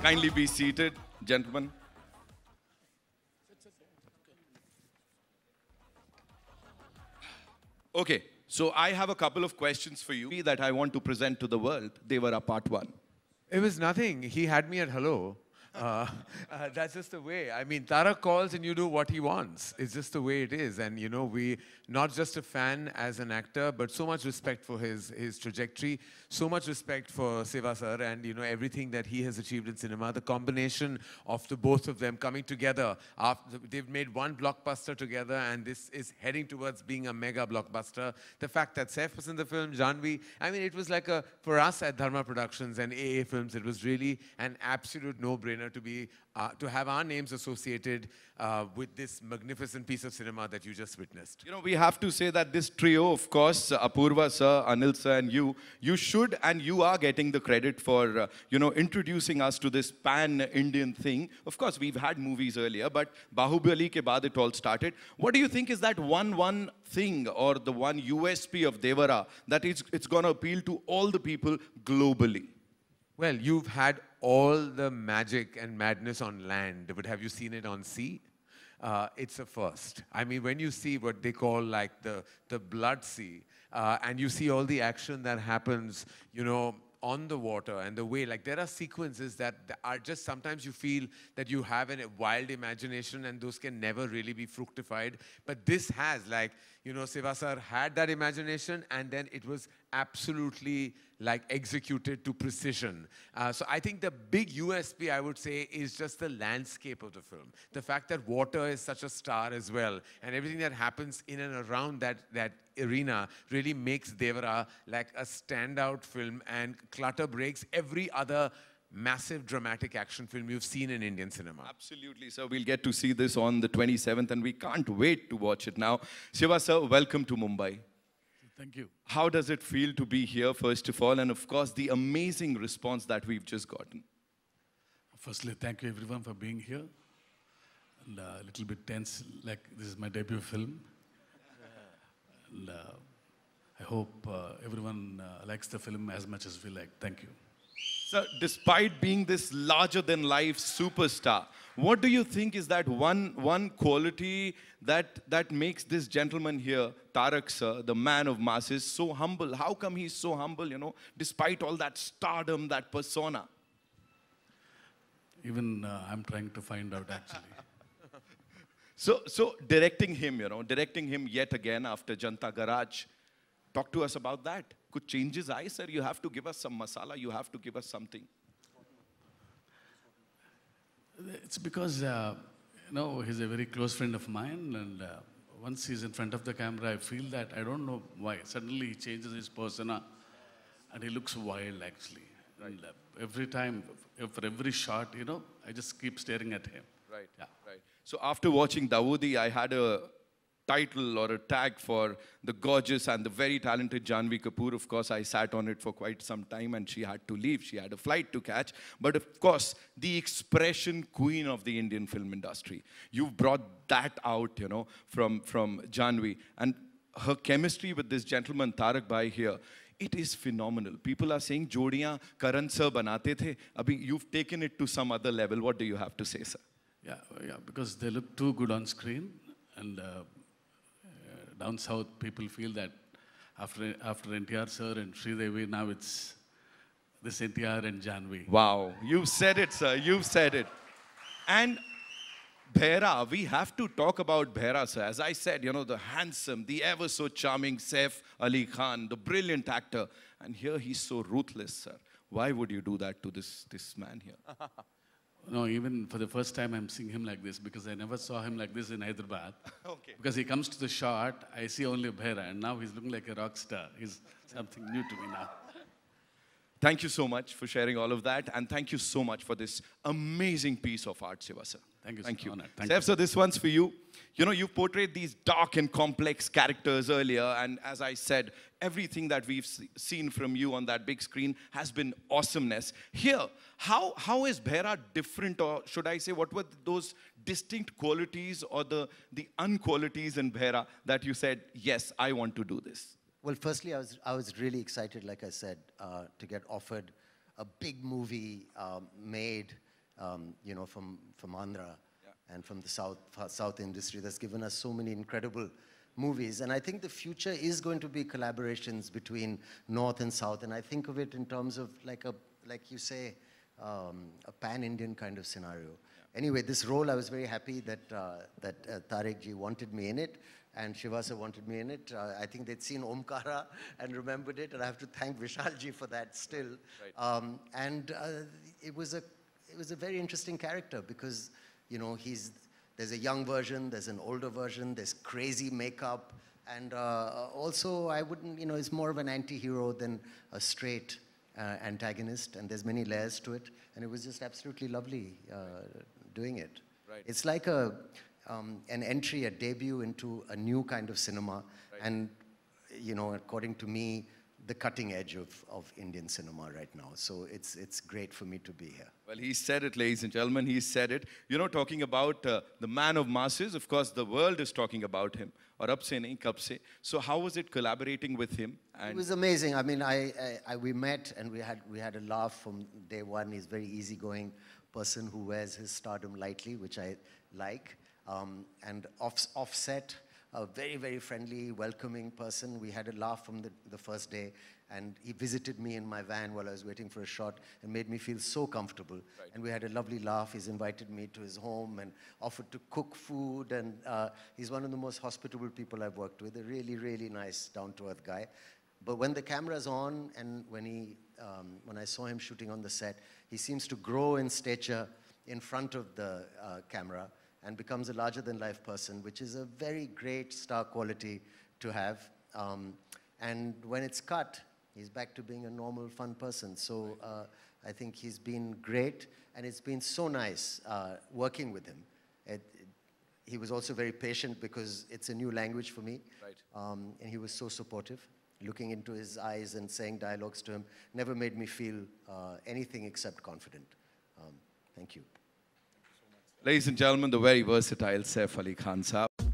Kindly be seated, gentlemen. Okay, so I have a couple of questions for you that I want to present to the world. They were a part one. It was nothing. He had me at hello. uh, uh, that's just the way. I mean, Tarak calls and you do what he wants. It's just the way it is. And, you know, we, not just a fan as an actor, but so much respect for his, his trajectory, so much respect for Seva sir and, you know, everything that he has achieved in cinema. The combination of the both of them coming together. After, they've made one blockbuster together and this is heading towards being a mega blockbuster. The fact that Saif was in the film, Janvi, I mean, it was like a, for us at Dharma Productions and AA Films, it was really an absolute no-brainer winner to be uh, to have our names associated uh, with this magnificent piece of cinema that you just witnessed. You know, we have to say that this trio, of course, uh, Apurva sir, Anil sir, and you, you should and you are getting the credit for uh, you know introducing us to this pan-Indian thing. Of course, we've had movies earlier, but Bahubali ke baad it all started. What do you think is that one one thing or the one USP of Devara that it's it's going to appeal to all the people globally? Well, you've had all the magic and madness on land, but have you seen it on sea? Uh, it's a first. I mean, when you see what they call like the, the blood sea, uh, and you see all the action that happens, you know, on the water and the way, like there are sequences that are just sometimes you feel that you have a wild imagination and those can never really be fructified. But this has, like, you know, Sivasar had that imagination and then it was absolutely like executed to precision. Uh, so I think the big USP, I would say, is just the landscape of the film. The fact that water is such a star as well, and everything that happens in and around that, that arena really makes Devara like a standout film, and clutter breaks every other massive dramatic action film you've seen in Indian cinema. Absolutely, sir. We'll get to see this on the 27th, and we can't wait to watch it now. Shiva, sir, welcome to Mumbai. Thank you. How does it feel to be here, first of all? And of course, the amazing response that we've just gotten. Firstly, thank you everyone for being here. And, uh, a little bit tense, like this is my debut film. And, uh, I hope uh, everyone uh, likes the film as much as we like. Thank you. So, despite being this larger than life superstar, what do you think is that one, one quality that, that makes this gentleman here, Tarak sir, the man of masses, so humble? How come he's so humble, you know, despite all that stardom, that persona? Even uh, I'm trying to find out actually. so, so directing him, you know, directing him yet again after Janta Garaj. Talk to us about that. Could his I, sir. You have to give us some masala. You have to give us something. It's because, uh, you know, he's a very close friend of mine, and uh, once he's in front of the camera, I feel that I don't know why. Suddenly he changes his persona, and he looks wild actually. Right. And, uh, every time, for every shot, you know, I just keep staring at him. Right. Yeah. Right. So after watching Dawoodi, I had a title or a tag for the gorgeous and the very talented Janvi Kapoor. Of course, I sat on it for quite some time and she had to leave. She had a flight to catch. But of course, the expression queen of the Indian film industry. You've brought that out, you know, from, from Janvi. And her chemistry with this gentleman, Tarak Bhai here, it is phenomenal. People are saying jodiyan Karan sir banate the. Abhi, you've taken it to some other level. What do you have to say, sir? Yeah, yeah, because they look too good on screen. And uh, down south, people feel that after, after NTR sir and Devi, now it's this NTR and Janvi. Wow, you've said it, sir. You've said it. And Bhaira, we have to talk about Bhaira, sir. As I said, you know, the handsome, the ever so charming Saif Ali Khan, the brilliant actor. And here he's so ruthless, sir. Why would you do that to this, this man here? no, even for the first time I'm seeing him like this because I never saw him like this in Hyderabad. okay. Because he comes to the shot, I see only Bhaira, and now he's looking like a rock star. He's something new to me now. Thank you so much for sharing all of that. And thank you so much for this amazing piece of art, Seva Thank you. Thank you. Thank this one's for you. You know, you have portrayed these dark and complex characters earlier. And as I said, everything that we've seen from you on that big screen has been awesomeness. Here, how, how is Bhaira different? Or should I say, what were those distinct qualities or the, the unqualities in Bhaira that you said, yes, I want to do this? Well, firstly, I was, I was really excited, like I said, uh, to get offered a big movie um, made, um, you know, from, from Andhra yeah. and from the South, South industry that's given us so many incredible movies. And I think the future is going to be collaborations between North and South. And I think of it in terms of like a, like you say, um, a pan-Indian kind of scenario. Anyway, this role, I was very happy that, uh, that uh, ji wanted me in it and Shivasa wanted me in it. Uh, I think they'd seen Omkara and remembered it, and I have to thank Vishalji for that still. Right. Um, and uh, it was a it was a very interesting character because you know he's there's a young version, there's an older version, there's crazy makeup, and uh, also I wouldn't you know he's more of an anti-hero than a straight. Uh, antagonist and there's many layers to it and it was just absolutely lovely uh, doing it right. it's like a um, an entry, a debut into a new kind of cinema, right. and you know, according to me, the cutting edge of, of Indian cinema right now. So it's, it's great for me to be here. Well, he said it, ladies and gentlemen. He said it. You know, talking about uh, the man of masses, of course, the world is talking about him. Or upse nahi, So how was it collaborating with him? And it was amazing. I mean, I, I, I, we met and we had, we had a laugh from day one. He's very easygoing person who wears his stardom lightly, which I like um, and off offset, a very, very friendly, welcoming person. We had a laugh from the, the first day, and he visited me in my van while I was waiting for a shot and made me feel so comfortable. Right. And we had a lovely laugh. He's invited me to his home and offered to cook food. And uh, he's one of the most hospitable people I've worked with, a really, really nice, down to earth guy. But when the camera's on and when, he, um, when I saw him shooting on the set, he seems to grow in stature in front of the uh, camera and becomes a larger than life person, which is a very great star quality to have. Um, and when it's cut, he's back to being a normal, fun person. So uh, I think he's been great, and it's been so nice uh, working with him. It, it, he was also very patient because it's a new language for me. Right. Um, and he was so supportive, looking into his eyes and saying dialogues to him, never made me feel uh, anything except confident. Um, thank you. Ladies and gentlemen, the very versatile Saif Ali Khan Saab.